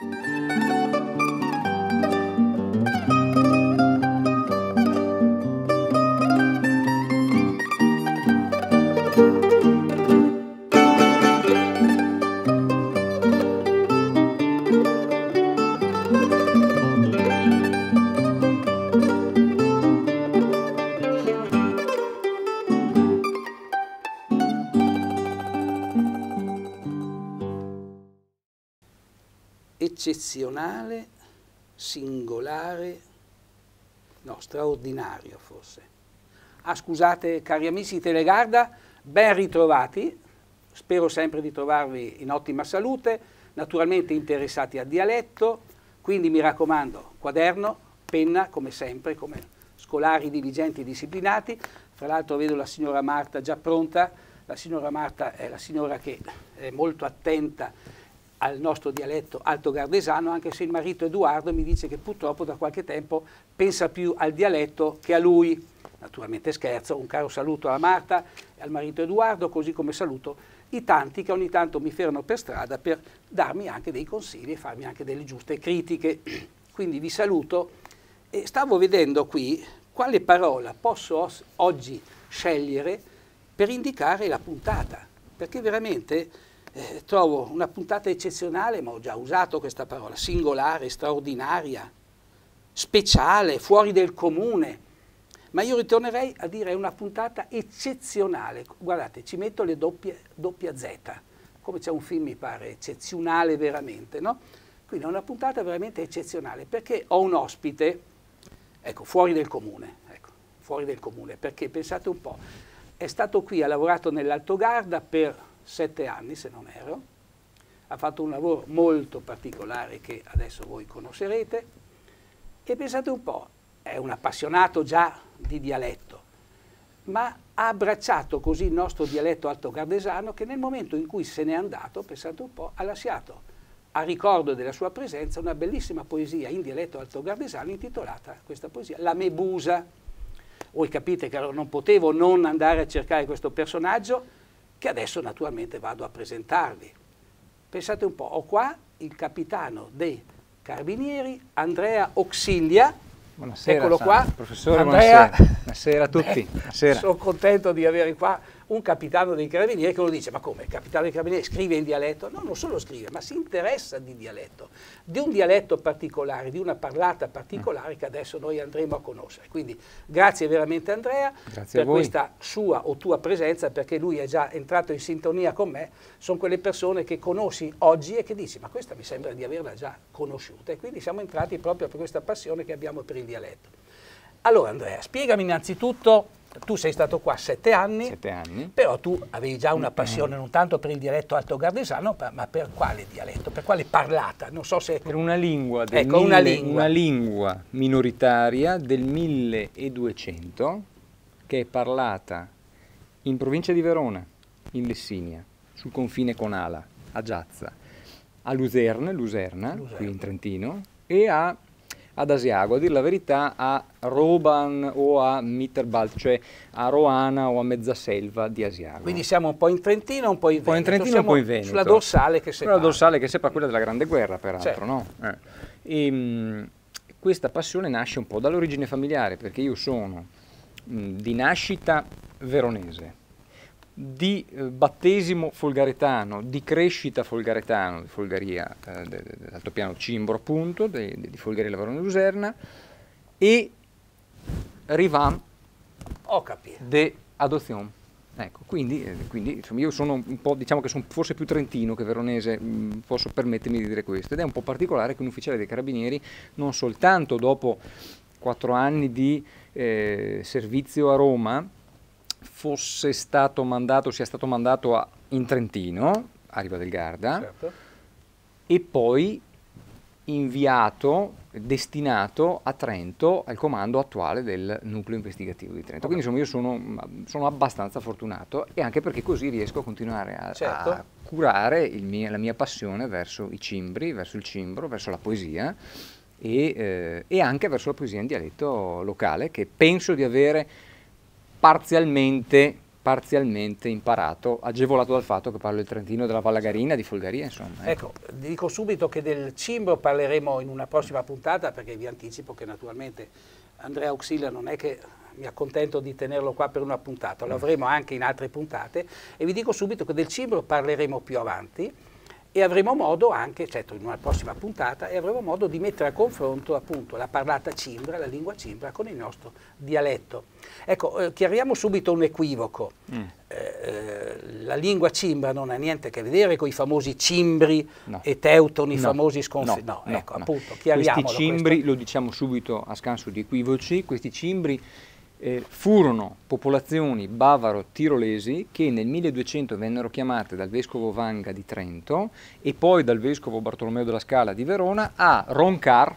Thank you. originale, singolare, no, straordinario forse. Ah, scusate, cari amici di Telegarda, ben ritrovati, spero sempre di trovarvi in ottima salute, naturalmente interessati al dialetto, quindi mi raccomando, quaderno, penna, come sempre, come scolari diligenti disciplinati. Fra l'altro vedo la signora Marta già pronta, la signora Marta è la signora che è molto attenta al nostro dialetto alto gardesano, anche se il marito Edoardo mi dice che purtroppo da qualche tempo pensa più al dialetto che a lui. Naturalmente scherzo, un caro saluto alla Marta e al marito Edoardo, così come saluto i tanti che ogni tanto mi fermano per strada per darmi anche dei consigli e farmi anche delle giuste critiche. Quindi vi saluto e stavo vedendo qui quale parola posso oggi scegliere per indicare la puntata, perché veramente eh, trovo una puntata eccezionale, ma ho già usato questa parola, singolare, straordinaria, speciale, fuori del comune. Ma io ritornerei a dire una puntata eccezionale. Guardate, ci metto le doppie, doppia Z, come c'è un film, mi pare, eccezionale veramente, no? Quindi è una puntata veramente eccezionale, perché ho un ospite, ecco, fuori del comune, ecco, fuori del comune, perché pensate un po', è stato qui, ha lavorato nell'Alto Garda per sette anni se non ero, ha fatto un lavoro molto particolare che adesso voi conoscerete e pensate un po', è un appassionato già di dialetto, ma ha abbracciato così il nostro dialetto alto che nel momento in cui se n'è andato, pensate un po', ha lasciato a ricordo della sua presenza una bellissima poesia in dialetto alto intitolata questa poesia La Mebusa. Voi capite che allora non potevo non andare a cercare questo personaggio che adesso naturalmente vado a presentarvi. Pensate un po', ho qua il capitano dei Carabinieri, Andrea Oxiglia, Buonasera, Eccolo qua. Professore, Andrea, buonasera. buonasera a tutti. Beh, buonasera. Sono contento di avere qua un capitano dei carabinieri che lo dice, ma come, il capitano dei carabinieri scrive in dialetto? No, non solo scrive, ma si interessa di dialetto, di un dialetto particolare, di una parlata particolare che adesso noi andremo a conoscere. Quindi grazie veramente Andrea grazie per questa sua o tua presenza, perché lui è già entrato in sintonia con me, sono quelle persone che conosci oggi e che dici, ma questa mi sembra di averla già conosciuta, e quindi siamo entrati proprio per questa passione che abbiamo per il dialetto. Allora Andrea, spiegami innanzitutto tu sei stato qua sette anni, sette anni, però tu avevi già una passione non tanto per il dialetto alto gardesano, ma per quale dialetto, per quale parlata? Non so se... Per una lingua, del ecco, mille, una, lingua. una lingua minoritaria del 1200 che è parlata in provincia di Verona, in Lessinia, sul confine con Ala, a Giazza, a Luserna, Luserna, Luserna. qui in Trentino, e a ad Asiago, a dire la verità a Roban o a Mitterbalt, cioè a Roana o a Mezzaselva di Asiago. Quindi siamo un po' in Trentino, un po' in Veneto. Un po' in Trentino, un po' in Veneto. Sulla dorsale che separa. Sulla dorsale che separa quella della Grande Guerra, peraltro, certo. no? eh. e, ehm, mh, questa passione nasce un po' dall'origine familiare, perché io sono mh, di nascita veronese, di eh, battesimo folgaretano, di crescita folgaretano, di Folgaria, eh, dell'altopiano Cimbro appunto, di, di Folgaria Lavorone Luserna, e Rivan Ho de Adozion. Ecco, quindi, eh, quindi insomma, io sono un po', diciamo che sono forse più trentino che veronese, mm, posso permettermi di dire questo, ed è un po' particolare che un ufficiale dei carabinieri non soltanto dopo quattro anni di eh, servizio a Roma, fosse stato mandato, sia stato mandato a, in Trentino, a Riva del Garda, certo. e poi inviato, destinato a Trento, al comando attuale del nucleo investigativo di Trento. Quindi insomma io sono, sono abbastanza fortunato e anche perché così riesco a continuare a, certo. a curare mia, la mia passione verso i cimbri, verso il cimbro, verso la poesia e, eh, e anche verso la poesia in dialetto locale che penso di avere parzialmente, parzialmente imparato, agevolato dal fatto che parlo il trentino della Vallagarina, di Folgaria, insomma. Ecco. ecco, dico subito che del cimbro parleremo in una prossima puntata, perché vi anticipo che naturalmente Andrea Auxilia non è che mi accontento di tenerlo qua per una puntata, lo avremo anche in altre puntate e vi dico subito che del cimbro parleremo più avanti e avremo modo anche, certo in una prossima puntata, e avremo modo di mettere a confronto appunto la parlata cimbra, la lingua cimbra con il nostro dialetto. Ecco, eh, chiariamo subito un equivoco. Mm. Eh, eh la lingua cimbra non ha niente a che vedere con i famosi cimbri no. e teutoni, no. famosi sconfitti. No, no, no, ecco, appunto, chiariamolo. Questi cimbri, questo. lo diciamo subito a scanso di equivoci, questi cimbri eh, furono popolazioni bavaro-tirolesi che nel 1200 vennero chiamate dal vescovo Vanga di Trento e poi dal vescovo Bartolomeo della Scala di Verona a Roncar,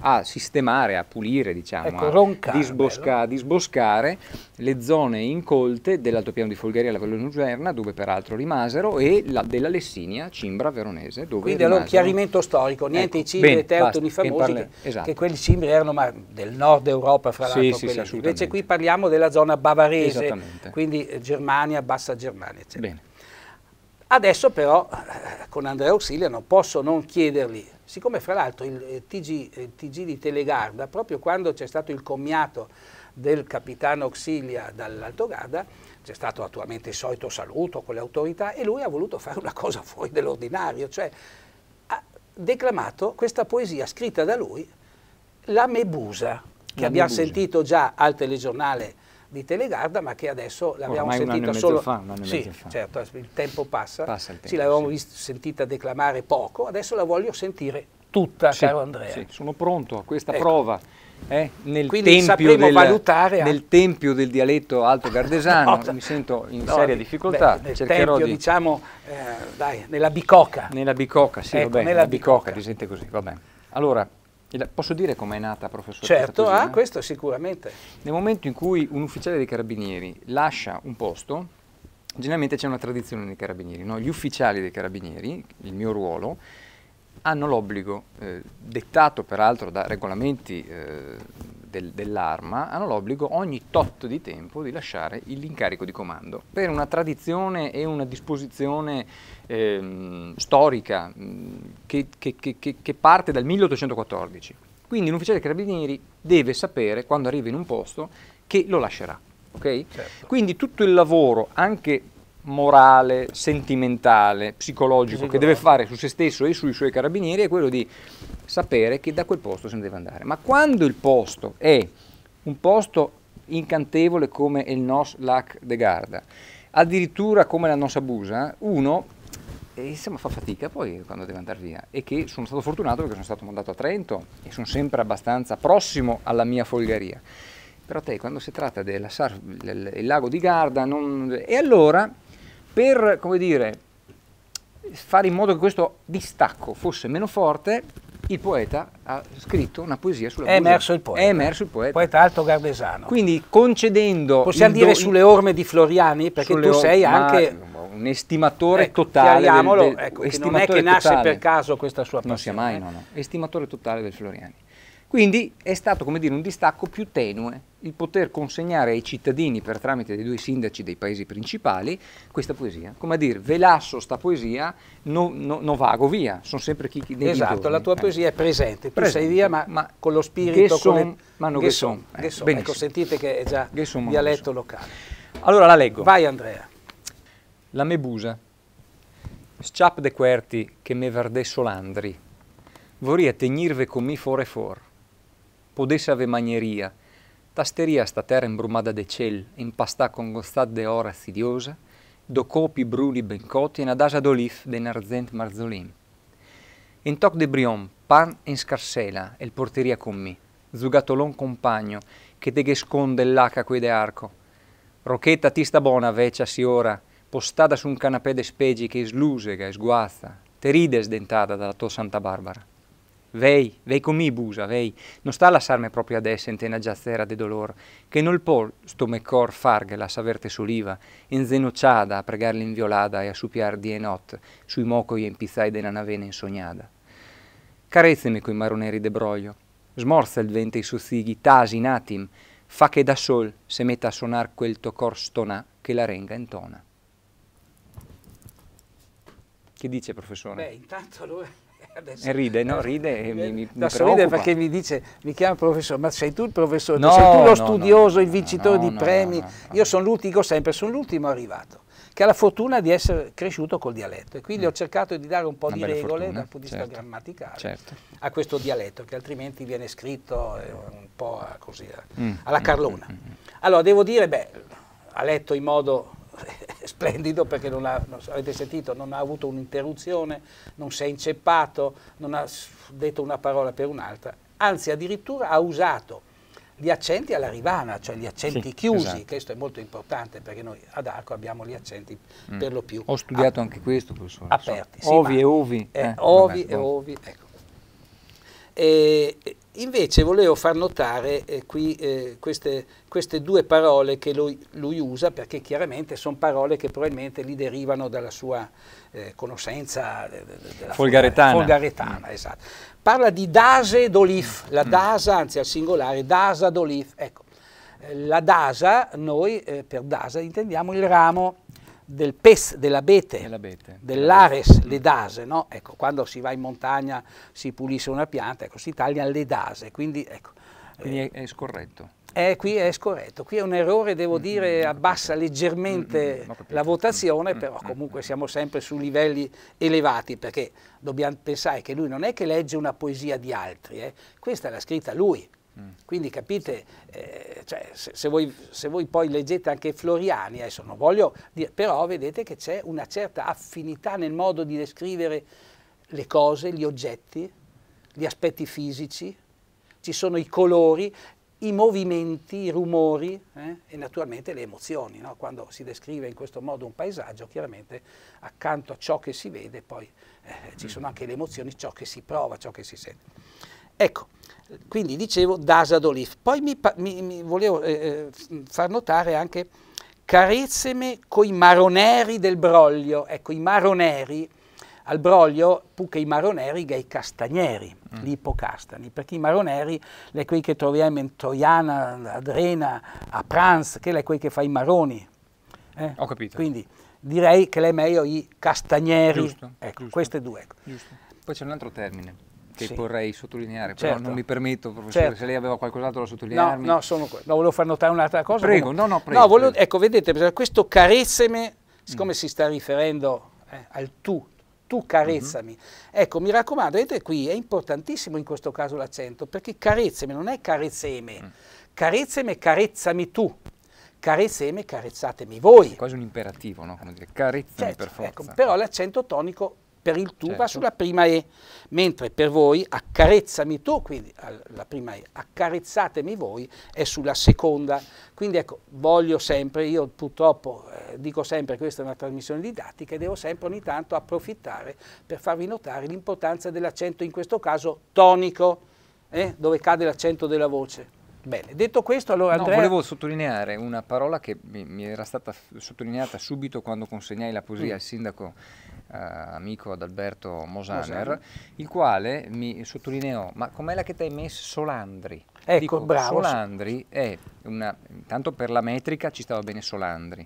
a sistemare, a pulire, diciamo, ecco, a roncare, disbosca, disboscare le zone incolte dell'altopiano di Folgheria, la Vellugerna, dove peraltro rimasero, e la, della Lessinia, Cimbra veronese, dove Quindi rimasero. allora chiarimento storico, ecco, niente ecco, i cimbri teutoni famosi, che, che, esatto. che, quelli cimbri erano ma, del nord Europa, fra l'altro. Sì, sì, Invece qui parliamo della zona bavarese, quindi eh, Germania, Bassa Germania, eccetera. Bene. Adesso però eh, con Andrea Auxilia non posso non chiedergli Siccome fra l'altro il, eh, TG, il eh, TG di Telegarda, proprio quando c'è stato il commiato del capitano Auxilia Garda, c'è stato attualmente il solito saluto con le autorità e lui ha voluto fare una cosa fuori dell'ordinario, cioè ha declamato questa poesia scritta da lui, La Mebusa, che la abbiamo mebusa. sentito già al telegiornale di Telegarda, ma che adesso l'abbiamo sentita solo... Fa, sì, certo, il tempo passa. passa il tempo, sì, l'avevamo sì. sentita declamare poco, adesso la voglio sentire tutta, sì, caro Andrea. Sì, sono pronto a questa ecco. prova. Eh, nel, tempio del, nel, tempio del, dialetto alto gardesano no, mi sento in no, seria difficoltà beh, nel tempio, di, diciamo eh, dai, nella bicocca nella bicocca sì ecco, va bene nella bicocca, bicocca si sente così va allora Posso dire com'è nata, professore? Certo, ah, questo sicuramente. Nel momento in cui un ufficiale dei carabinieri lascia un posto, generalmente c'è una tradizione nei carabinieri, no? gli ufficiali dei carabinieri, il mio ruolo, hanno l'obbligo, eh, dettato peraltro da regolamenti eh, del, dell'arma hanno l'obbligo ogni tot di tempo di lasciare l'incarico di comando. Per una tradizione e una disposizione eh, storica che, che, che, che parte dal 1814. Quindi un ufficiale carabinieri deve sapere quando arriva in un posto che lo lascerà. Okay? Certo. Quindi tutto il lavoro, anche morale, sentimentale, psicologico che deve fare su se stesso e sui suoi carabinieri è quello di sapere che da quel posto se ne deve andare. Ma quando il posto è un posto incantevole come il Nos Lac de Garda, addirittura come la Nos Abusa, uno e insomma fa fatica poi quando deve andare via e che sono stato fortunato perché sono stato mandato a Trento e sono sempre abbastanza prossimo alla mia folgaria però te quando si tratta del lago di Garda non... e allora per, come dire, fare in modo che questo distacco fosse meno forte, il poeta ha scritto una poesia sulla è emerso il poeta. È emerso il poeta. poeta alto gardesano. Quindi concedendo... Possiamo dire sulle orme di Floriani, perché tu sei anche... Un estimatore ecco, totale. Del, del, ecco, estimatore non è che nasce totale. per caso questa sua passione. Non sia mai, no, no. Estimatore totale del Floriani. Quindi è stato come dire, un distacco più tenue il poter consegnare ai cittadini per tramite dei due sindaci dei paesi principali questa poesia. Come a dire, ve lasso sta poesia, non no, no vago via, sono sempre chi, chi Esatto, dintorni. la tua eh. poesia è presente, tu presente. sei via ma, ma, con lo spirito... Gesson, con ma no eh, Gesson. Gesson. Ecco, sentite che è già Gesson, dialetto locale. Allora la leggo. Vai Andrea. La mebusa. Sciap de querti che me verde solandri, vorria tegnirve con mi fore for podesse ave manieria, tasteria sta terra imbrumata de ciel, impastà con gostat de ora assidiosa, do copi bruni ben cotti, e nadasa d'olif de narzent marzolin. In toc de brion, pan in scarsela, e il porteria con me, zugatolon compagno, che te che sconde l'aca coi de arco. Rochetta ti sta bona, vecia si ora, postata su un canapè de spegi che sluse, che sguazza, te rides dentata dalla tua Santa Barbara vei, vei comi busa, vei, non sta a lasciarmi proprio adesso in tena giazzera de dolor, che non può sto me cor farghela saverte soliva, in zenociada a pregar l'inviolada e a supiar di e not, sui mocoi e impizzai de navena insognada. Carezzemi coi maroneri de broglio, smorza il vento i sozzighi, tasi in atim, fa che da sol se metta a sonar quel tocor stona che la renga intona. Che dice professore? Beh, intanto allora... E eh Ride, no? Eh, ride e mi, eh, mi, mi sorride perché mi dice, mi chiama professore, ma sei tu il professore, no, sei tu lo no, studioso, no, il vincitore di premi. Io sono l'ultimo sempre, sono l'ultimo arrivato, che ha la fortuna di essere cresciuto col dialetto. E quindi mm. ho cercato di dare un po' Una di regole fortuna, dal punto di vista certo, grammaticale certo. a questo dialetto, che altrimenti viene scritto un po' così, mm, alla mm, Carlona. Mm, mm, mm, allora, devo dire, beh, ha letto in modo splendido perché non ha, non, avete sentito, non ha avuto un'interruzione, non si è inceppato, non ha detto una parola per un'altra, anzi addirittura ha usato gli accenti alla rivana, cioè gli accenti sì, chiusi, esatto. questo è molto importante perché noi ad Arco abbiamo gli accenti mm. per lo più. Ho studiato anche questo, professore. Aperti. So. Sì, ovi e ovi. Eh, eh, ovi vabbè, e boh. ovi, ecco. E, Invece volevo far notare eh, qui eh, queste, queste, due parole che lui, lui usa, perché chiaramente sono parole che probabilmente gli derivano dalla sua eh, conoscenza eh, folgaretana. folgaretana mm. esatto. Parla di dase d'olif, la mm. dasa, anzi al singolare, dasa d'olif. Ecco, eh, la dasa, noi eh, per dasa intendiamo il ramo, del PES, dell'abete, dell'ares, dell le dase, no? ecco, quando si va in montagna si pulisce una pianta, ecco, si tagliano le dase, quindi, ecco, quindi eh, è scorretto. Eh, qui è scorretto, qui è un errore, devo mm, dire, mm, mm, abbassa leggermente la votazione, però comunque siamo sempre su livelli elevati, perché dobbiamo pensare che lui non è che legge una poesia di altri, eh. questa l'ha scritta lui, quindi capite, eh, cioè, se, se, voi, se, voi, poi leggete anche Floriani, adesso non voglio dire, però vedete che c'è una certa affinità nel modo di descrivere le cose, gli oggetti, gli aspetti fisici, ci sono i colori, i movimenti, i rumori eh? e naturalmente le emozioni. No? Quando si descrive in questo modo un paesaggio, chiaramente accanto a ciò che si vede poi eh, ci mm. sono anche le emozioni, ciò che si prova, ciò che si sente. Ecco, quindi dicevo Dasa Dasadolif. Poi mi, mi, mi volevo eh, eh far notare anche carezzeme coi maroneri del broglio. Ecco, i maroneri, al broglio, più che i maroneri, che i castagneri, mm. gli ipocastani, perché i maroneri, le quei che troviamo in Troiana, Adrena, a Prans, che le quei che fa i maroni. Eh? Ho capito. Quindi direi che lei è meglio i castagneri. Giusto, ecco, giusto. queste due. Ecco. Poi c'è un altro termine che sì. vorrei sottolineare, certo. però non mi permetto, professore, certo. se lei aveva qualcos'altro da sottolineare. No, no, sono, no, volevo far notare un'altra cosa. Prego, come... no, no, prego. No, volevo, prego. Ecco, vedete, questo carezzeme, mm. siccome mm. si sta riferendo eh, al tu, tu carezzami. Mm -hmm. Ecco, mi raccomando, vedete qui, è importantissimo in questo caso l'accento, perché carezzeme non è carezzeme, mm. carezzeme, carezzami tu carezzeme, carezzatemi voi. È quasi un imperativo, no? Come dire, carezzami certo, per ecco, forza. Ecco, però l'accento tonico per il tu certo. va sulla prima E, mentre per voi accarezzami tu, quindi la prima E, accarezzatemi voi è sulla seconda. Quindi ecco, voglio sempre, io purtroppo eh, dico sempre questa è una trasmissione didattica e devo sempre ogni tanto approfittare per farvi notare l'importanza dell'accento, in questo caso tonico, eh, dove cade l'accento della voce. Bene, detto questo, allora no, Andrea... volevo sottolineare una parola che mi, mi, era stata sottolineata subito quando consegnai la poesia mm. al sindaco eh, amico Adalberto Mosaner, il quale mi sottolineò, ma com'è la che ti hai messo Solandri? Ecco, Dico, bravo. Solandri è una... intanto per la metrica ci stava bene Solandri,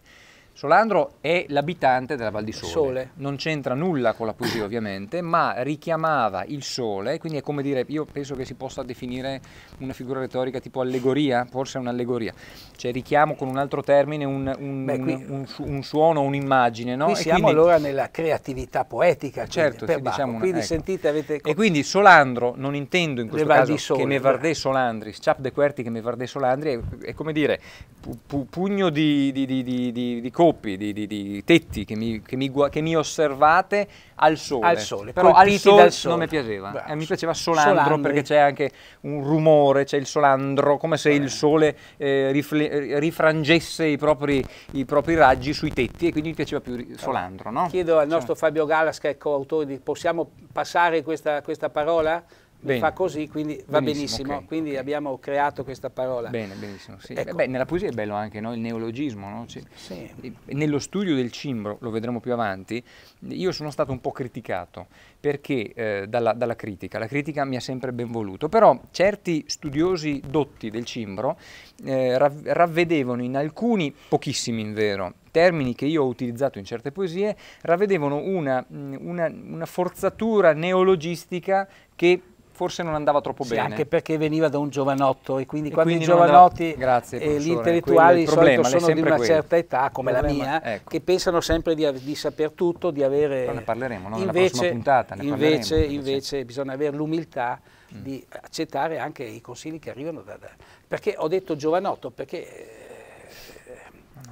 Solandro è l'abitante della Val di Sole. sole. Non c'entra nulla con la poesia ovviamente, ma richiamava il sole, quindi è come dire, io penso che si possa definire una figura retorica tipo allegoria, forse è un'allegoria, cioè richiamo con un altro termine un, un, Beh, qui, un, un suono, un'immagine. No? Qui siamo quindi, allora nella creatività poetica, certo, per diciamo una, quindi ecco. sentite avete... E quindi Solandro, non intendo in questo caso sole, che Mevardè Solandri, Sciap de Querti che Mevardè Solandri, è, è come dire pu, pu, pugno di, di, di, di scopi, di, di, di tetti che mi, che, mi, che mi, osservate al sole. Al sole, però al sole, sole, non mi piaceva, eh, mi piaceva solandro Solandri. perché c'è anche un rumore, c'è il solandro, come se il sole eh, rifle, rifrangesse i propri, i propri, raggi sui tetti e quindi mi piaceva più eh. solandro. No? Chiedo al cioè. nostro cioè. Fabio Galas che è coautore di possiamo passare questa, questa parola? Bene. fa così, quindi va benissimo. benissimo okay, quindi okay. abbiamo creato questa parola. Bene, benissimo. Sì. Ecco. beh, nella poesia è bello anche no? il neologismo. No? Cioè, sì. Nello studio del cimbro, lo vedremo più avanti, io sono stato un po' criticato perché eh, dalla, dalla, critica, la critica mi ha sempre ben voluto, però certi studiosi dotti del cimbro eh, rav ravvedevano in alcuni, pochissimi in vero, termini che io ho utilizzato in certe poesie, ravvedevano una, mm, una, una forzatura neologistica che forse non andava troppo sì, bene. Anche perché veniva da un giovanotto e quindi e quando quindi i giovanotti andava... Grazie, e eh, gli intellettuali problema, sono di una quello. certa età, come problema, la mia, ecco. che pensano sempre di, di, saper tutto, di avere... Però ne parleremo, no? invece, puntata, ne invece, parleremo, invece bisogna avere l'umiltà mm. di accettare anche i consigli che arrivano da, da... Perché ho detto giovanotto? Perché eh,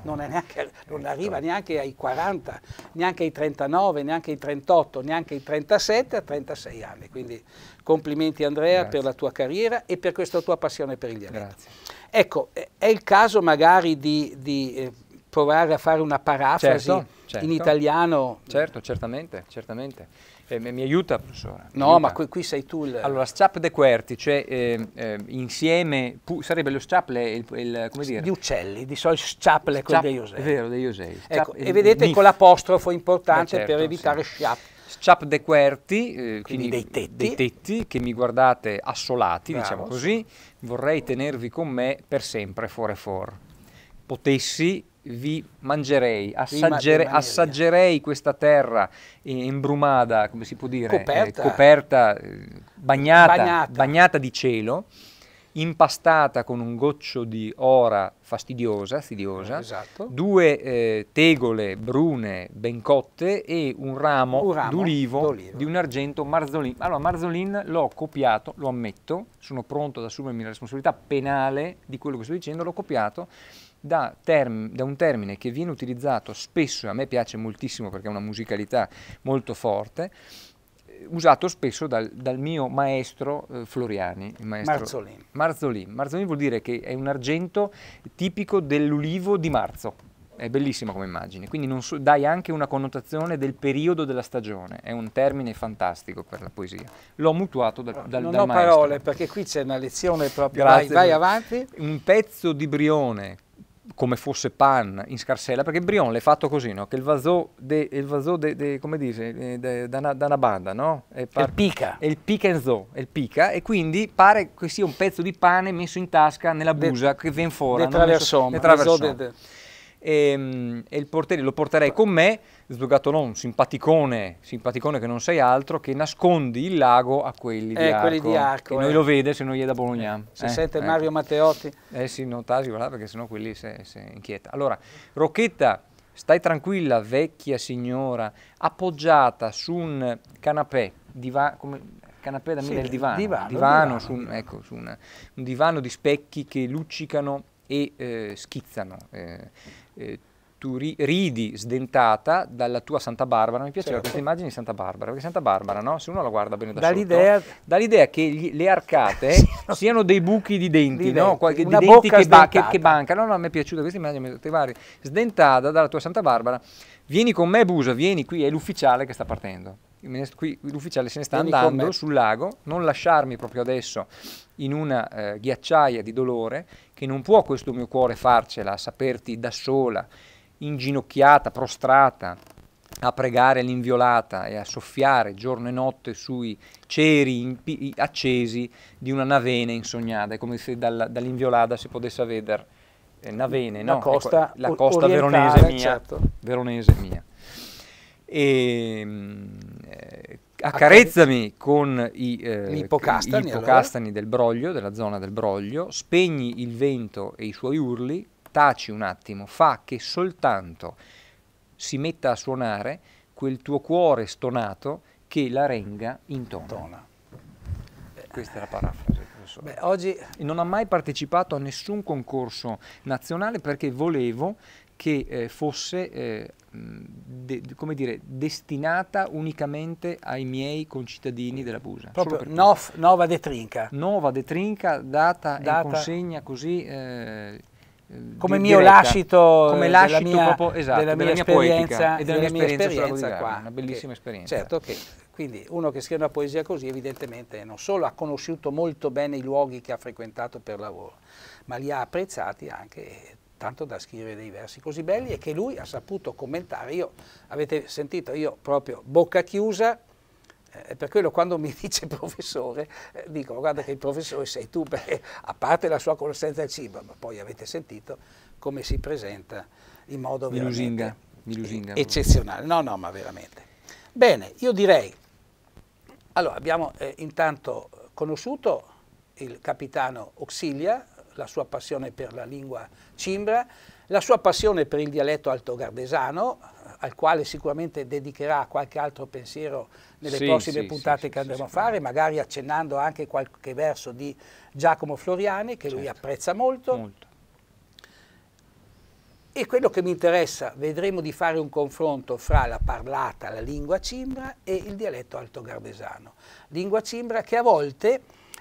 non, neanche, non ecco. arriva neanche ai 40, neanche ai 39, neanche ai 38, neanche ai 37, a 36 anni. Quindi complimenti Andrea Grazie. per la tua carriera e per questa tua passione per il dialetto. Grazie. Ecco, è il caso magari di, di eh, provare a fare una parafrasi certo, certo. in italiano. Certo, certamente, certamente. Eh, mi, mi, aiuta, professore? Mi no, aiuta. ma qui, qui, sei tu. Il... Allora, Schiap de Querti, cioè eh, eh, insieme, sarebbe lo sciaple, il, il, come dire? Di uccelli, di solito sciaple con dei Iosei. È vero, dei Iosei. Ecco, e vedete con l'apostrofo importante certo, per evitare sì. Schiap. Sciap de Querti, eh, quindi dei tetti. dei tetti. che mi guardate assolati, Bravo. diciamo così, vorrei tenervi con me per sempre, for e for. Potessi vi mangerei, assaggerei, assaggerei questa terra eh, imbrumata, come si può dire, eh, coperta, eh, coperta bagnata, bagnata. bagnata di cielo, impastata con un goccio di ora fastidiosa, fastidiosa eh, esatto. due eh, tegole brune ben cotte e un ramo, ramo d'olivo di un argento Marzolin. Allora, Marzolin l'ho copiato, lo ammetto, sono pronto ad assumermi la responsabilità penale di quello che sto dicendo, l'ho copiato da, term, da, un termine che viene utilizzato spesso, e a me piace moltissimo perché ha una musicalità molto forte, eh, usato spesso dal, dal mio maestro eh, Floriani, il maestro Marzolin. Marzolin. Marzolin vuol dire che è un argento tipico dell'ulivo di marzo. È bellissima come immagine, quindi so, dai anche una connotazione del periodo della stagione, è un termine fantastico per la poesia. L'ho mutuato dal, dal, non dal maestro. Non ho parole perché qui c'è una lezione proprio, Grazie vai, vai avanti. Un pezzo di brione come fosse pan in scarsella, perché Brion l'è fatto così, no? che il vaso, de, il vaso de, de, come dice, eh, da, una, banda, no? È par- il pica. È il pica and zo, è il pica, e quindi pare che sia un pezzo di pane messo in tasca nella busa che viene fuori. De traversoma. No? Messo, de e, mm, e porterei, lo porterei con me, Sdogatolò, un simpaticone, simpaticone che non sei altro, che nascondi il lago a quelli eh, di Arco. Quelli di Arco eh, che eh. noi lo vede se noi è da Bologna. Eh, se eh, sente ecco. Mario Matteotti. Eh sì, non tasi, guarda, perché sennò quelli si inquieta. Allora, Rocchetta, stai tranquilla, vecchia signora, appoggiata su un canapè, diva, come, canapè da sì, del divano, divano, divano, divano. Su, un, ecco, su una, un divano di specchi che luccicano e eh, schizzano. Eh, eh, tu ri ridi sdentata dalla tua Santa Barbara, mi piaceva certo. questa immagine di Santa Barbara, perché Santa Barbara, no? se uno la guarda bene da dall'idea... dall'idea che gli, le arcate siano... dei buchi di denti, di denti. No? Qualche, di denti che, ba che, che, bancano, no, no, mi è piaciuta questa immagine, Tevari, sdentata dalla tua Santa Barbara, vieni con me Busa, vieni qui, è l'ufficiale che sta partendo qui l'ufficiale se ne sta Vieni andando sul lago, non lasciarmi proprio adesso in una eh, ghiacciaia di dolore, che non può questo mio cuore farcela, saperti da sola, inginocchiata, prostrata, a pregare l'inviolata e a soffiare giorno e notte sui ceri accesi di una navena insognata, è come se dal, dall'inviolata si potesse vedere eh, navene, la no? Ecco, costa, la costa veronese mia. Certo. Veronese mia. E, ehm, accarezzami con i eh, ipocastani, ipocastani allora. del broglio, della zona del broglio, spegni il vento e i suoi urli, taci un attimo, fa che soltanto si metta a suonare quel tuo cuore stonato che la renga intona. Tona. Questa è la parafrasi. Beh, oggi non ha mai partecipato a nessun concorso nazionale perché volevo che eh, fosse eh, de, come dire, destinata unicamente ai miei concittadini della Busa. Proprio nof, Nova de Trinca. Nova de Trinca, data, data. e consegna così... Eh, come diretta, mio lascito, eh, come lascito della mia, proprio, esatto, della della mia esperienza, e della, della mia esperienza, esperienza qua, una bellissima che, esperienza. Certo che quindi uno che scrive una poesia così evidentemente non solo ha conosciuto molto bene i luoghi che ha frequentato per lavoro, ma li ha apprezzati anche tanto da scrivere dei versi così belli e che lui ha saputo commentare. Io, avete sentito, io proprio bocca chiusa, eh, per quello quando mi dice professore, eh, dico guarda che il professore sei tu, perché a parte la sua conoscenza del cibo, ma poi avete sentito come si presenta in modo veramente lusinga, mi eccezionale. No, no, ma veramente. Bene, io direi, allora abbiamo eh, intanto conosciuto il capitano Auxilia, la sua passione per la lingua cimbra, la sua passione per il dialetto altogarnesano, eh, al quale sicuramente dedicherà qualche altro pensiero nelle sì, prossime sì, puntate sì, che andremo a fare, magari accennando anche qualche verso di Giacomo Floriani, che certo. lui apprezza molto. molto. E quello che mi interessa, vedremo di fare un confronto fra la parlata, la lingua cimbra e il dialetto altogarnesano. Lingua cimbra che a volte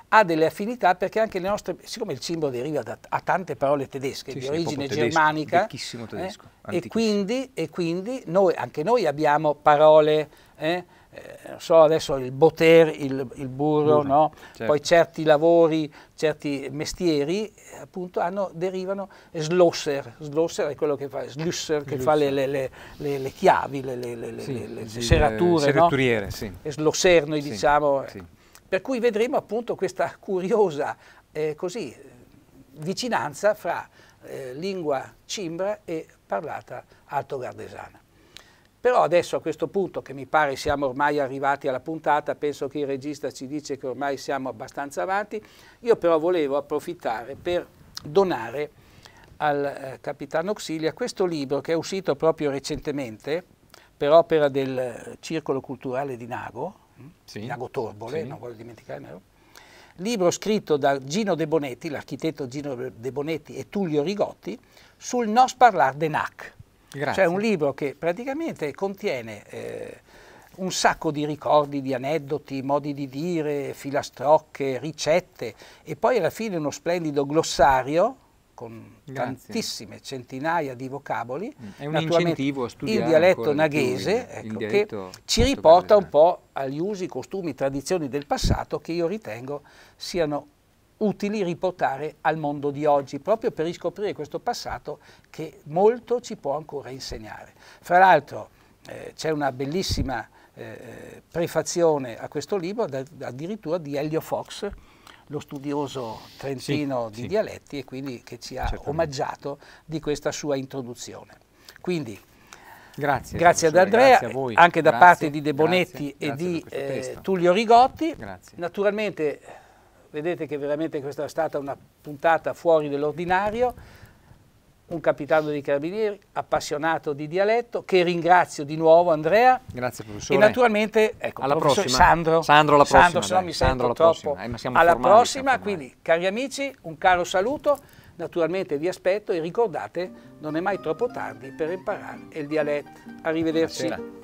ha delle affinità perché anche le nostre, siccome il cimbro deriva da a tante parole tedesche, sì, di sì, origine germanica, eh, tedesco, tedesco, eh, e quindi, e quindi noi, anche noi abbiamo parole, eh, eh, so adesso il boter, il, il burro, burro no? certo. poi certi lavori, certi mestieri appunto hanno, derivano slosser, slosser è quello che fa, slusser che Slusser. fa le, le, le, le, chiavi, le, sì, serrature, le, no? sì. slosser noi diciamo. Per cui vedremo appunto questa curiosa eh, così, vicinanza fra eh, lingua cimbra e parlata alto-gardesana. Però adesso a questo punto, che mi pare siamo ormai arrivati alla puntata, penso che il regista ci dice che ormai siamo abbastanza avanti, io però volevo approfittare per donare al eh, capitano Auxilia questo libro che è uscito proprio recentemente per opera del eh, Circolo Culturale di Nago, sì. Lago Torbole, sì. non voglio dimenticarmelo. Libro scritto da Gino De Bonetti, l'architetto Gino De Bonetti e Tullio Rigotti, sul Nos Parlar de NAC. Cioè, Grazie. Cioè un libro che praticamente contiene eh, un sacco di ricordi, di aneddoti, modi di dire, filastrocche, ricette e poi alla fine uno splendido glossario con Grazie. tantissime centinaia di vocaboli, mm. è un incentivo a studiare il dialetto naghese, ecco, il dialetto che ci riporta un po' agli usi, costumi, tradizioni del passato che io ritengo siano utili riportare al mondo di oggi, proprio per riscoprire questo passato che molto ci può ancora insegnare. Fra l'altro eh, c'è una bellissima eh, prefazione a questo libro, addirittura di Elio Fox, lo studioso trentino sì, di sì. dialetti e quindi che ci ha Certamente. omaggiato di questa sua introduzione. Quindi, Grazie, grazie ad Andrea, grazie voi, anche grazie, da parte di De Bonetti e di eh, Tullio Rigotti. Grazie. Naturalmente vedete che veramente questa è stata una puntata fuori dell'ordinario un capitano dei carabinieri appassionato di dialetto, che ringrazio di nuovo Andrea. Grazie professore. E naturalmente, ecco, alla prossima. Sandro. Sandro alla prossima. Sandro, se no mi Sandro sento alla troppo. Prossima. Eh, alla formali, prossima, quindi cari amici, un caro saluto. Naturalmente vi aspetto e ricordate, non è mai troppo tardi per imparare il dialetto. Arrivederci. Buonasera.